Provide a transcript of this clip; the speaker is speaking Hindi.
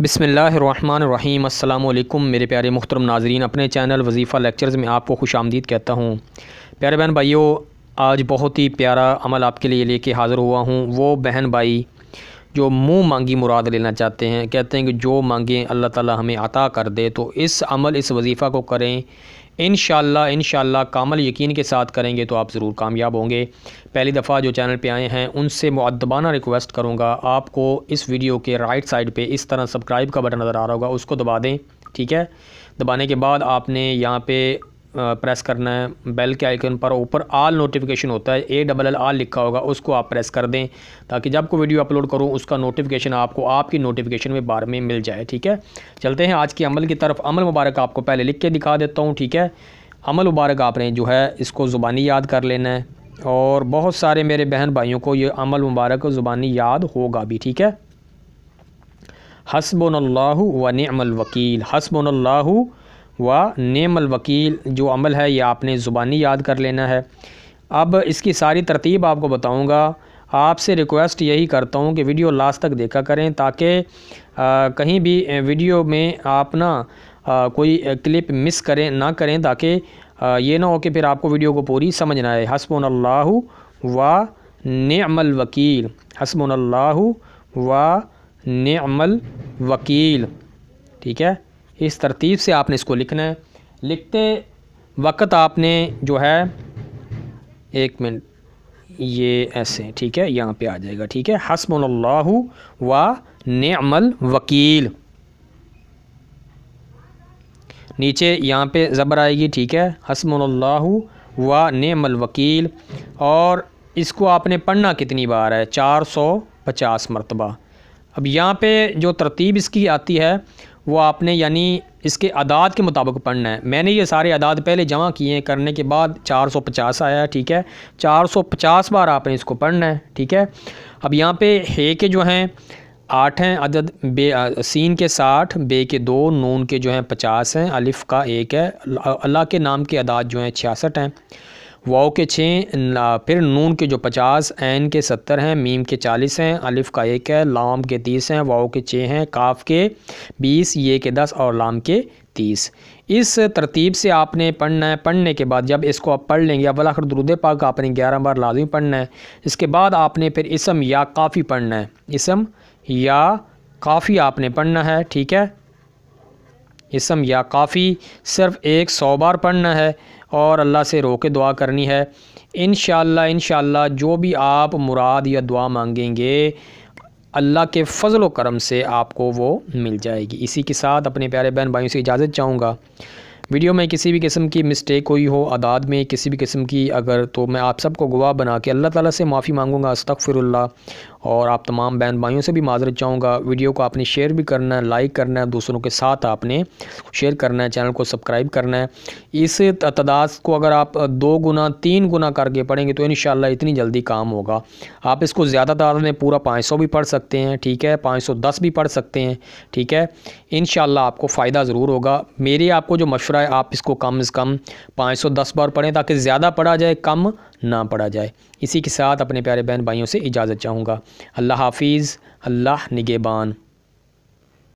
बिसमीम् मेरे प्यारे मुख्तरम नाजरीन अपने चैनल वजीफ़ा लेक्चर्स में आपको खुश आमदीद कहता हूँ प्यारे बहन भाइयों आज बहुत ही प्यारा अमल आपके लिए लेके हाज़िर हुआ हूँ वो बहन भाई जो मुँह मांगी मुराद लेना चाहते हैं कहते हैं कि जो मांगें अल्लाह ताला हमें अता कर दे तो इस अमल इस वजीफ़ा को करें इन शाला इन कामल यकीन के साथ करेंगे तो आप ज़रूर कामयाब होंगे पहली दफ़ा जो चैनल पे आए हैं उनसे मुद्दबाना रिक्वेस्ट करूँगा आपको इस वीडियो के राइट साइड पे इस तरह सब्सक्राइब का बटन नज़र आ रहा होगा उसको दबा दें ठीक है दबाने के बाद आपने यहाँ पे प्रेस करना है बेल के आइकन पर ऊपर आल नोटिफिकेशन होता है ए डबल एल आल लिखा होगा उसको आप प्रेस कर दें ताकि जब को वीडियो अपलोड करूँ उसका नोटिफिकेशन आपको आपकी नोटिफिकेशन में बार में मिल जाए ठीक है चलते हैं आज की अमल की तरफ अमल मुबारक आपको पहले लिख के दिखा देता हूँ ठीक है अमल मुबारक आपने जो है इसको ज़ुबानी याद कर लेना है और बहुत सारे मेरे बहन भाइयों को ये अमल मुबारक ज़ुबानी याद होगा भी ठीक है हसबन व नमल वकील हसबन व नेमल वकील जो अमल है यह आपने ज़ुबानी याद कर लेना है अब इसकी सारी तरतीब आपको बताऊँगा आपसे रिक्वेस्ट यही करता हूँ कि वीडियो लास्ट तक देखा करें ताकि कहीं भी वीडियो में आप ना आ, कोई क्लिप मिस करें ना करें ताकि ये ना हो कि फिर आपको वीडियो को पूरी समझ ना आए अल्लाह व नमल वकील अल्लाह व नमल वकील ठीक है इस तरतीब से आपने इसको लिखना है लिखते वक्त आपने जो है एक मिनट ये ऐसे ठीक है यहाँ पे आ जाएगा ठीक है हसमल्ला व नमल वकील नीचे यहाँ पे ज़बर आएगी ठीक है हसमल्ला व नमल वकील और इसको आपने पढ़ना कितनी बार है चार सौ पचास मरतबा अब यहाँ पे जो तरतीब इसकी आती है वो आपने यानी इसके अदाद के मुताबिक पढ़ना है मैंने ये सारे अदाद पहले जमा किए हैं करने के बाद 450 आया ठीक है 450 बार आपने इसको पढ़ना है ठीक है अब यहाँ पे हे के जो हैं आठ हैं अदद बे आ, सीन के साठ बे के दो नून के जो हैं पचास हैं अलिफ़ का एक है अल्लाह के नाम के अदाद जो हैं छियासठ हैं वाओ के छः फिर नून के जो पचास एन के सत्तर हैं मीम के चालीस हैं अलिफ का एक है लाम के तीस हैं वाओ के छः हैं काफ के बीस ये के दस और लाम के तीस इस तरतीब से आपने पढ़ना है पढ़ने के बाद जब इसको आप पढ़ लेंगे अवल आखिर दरुद पाक आपने ग्यारह बार लाजमी पढ़ना है इसके बाद आपने फिर इसम या काफ़ी पढ़ना है इसम या काफ़ी आपने पढ़ना है ठीक है इसम या काफ़ी सिर्फ़ एक सौ बार पढ़ना है और अल्लाह से रो के दुआ करनी है इन इन जो भी आप मुराद या दुआ मांगेंगे अल्लाह के फ़जल करम से आपको वो मिल जाएगी इसी के साथ अपने प्यारे बहन भाइयों से इजाज़त चाहूँगा वीडियो में किसी भी किस्म की मिस्टेक हुई हो अदाद में किसी भी किस्म की अगर तो मैं आप सबको गवाह बना के अल्लाह ताला से माफ़ी मांगूंगा अस्तफ़िरल्ला और आप तमाम बहन भाइयों से भी माजरत चाहूँगा वीडियो को आपने शेयर भी करना है लाइक करना है दूसरों के साथ आपने शेयर करना है चैनल को सब्सक्राइब करना है इस तदाद को अगर आप दो गुना तीन गुना करके पढ़ेंगे तो इन इतनी जल्दी काम होगा आप इसको ज़्यादा तादाद में पूरा पाँच भी पढ़ सकते हैं ठीक है पाँच भी पढ़ सकते हैं ठीक है इन आपको फ़ायदा ज़रूर होगा मेरे आपको जो मशवरा है आप इसको कम अज़ कम पाँच बार पढ़ें ताकि ज़्यादा पढ़ा जाए कम ना पढ़ा जाए इसी के साथ अपने प्यारे बहन भाइयों से इजाज़त चाहूँगा अल्लाह हाफिज़ अल्लाह निगेबान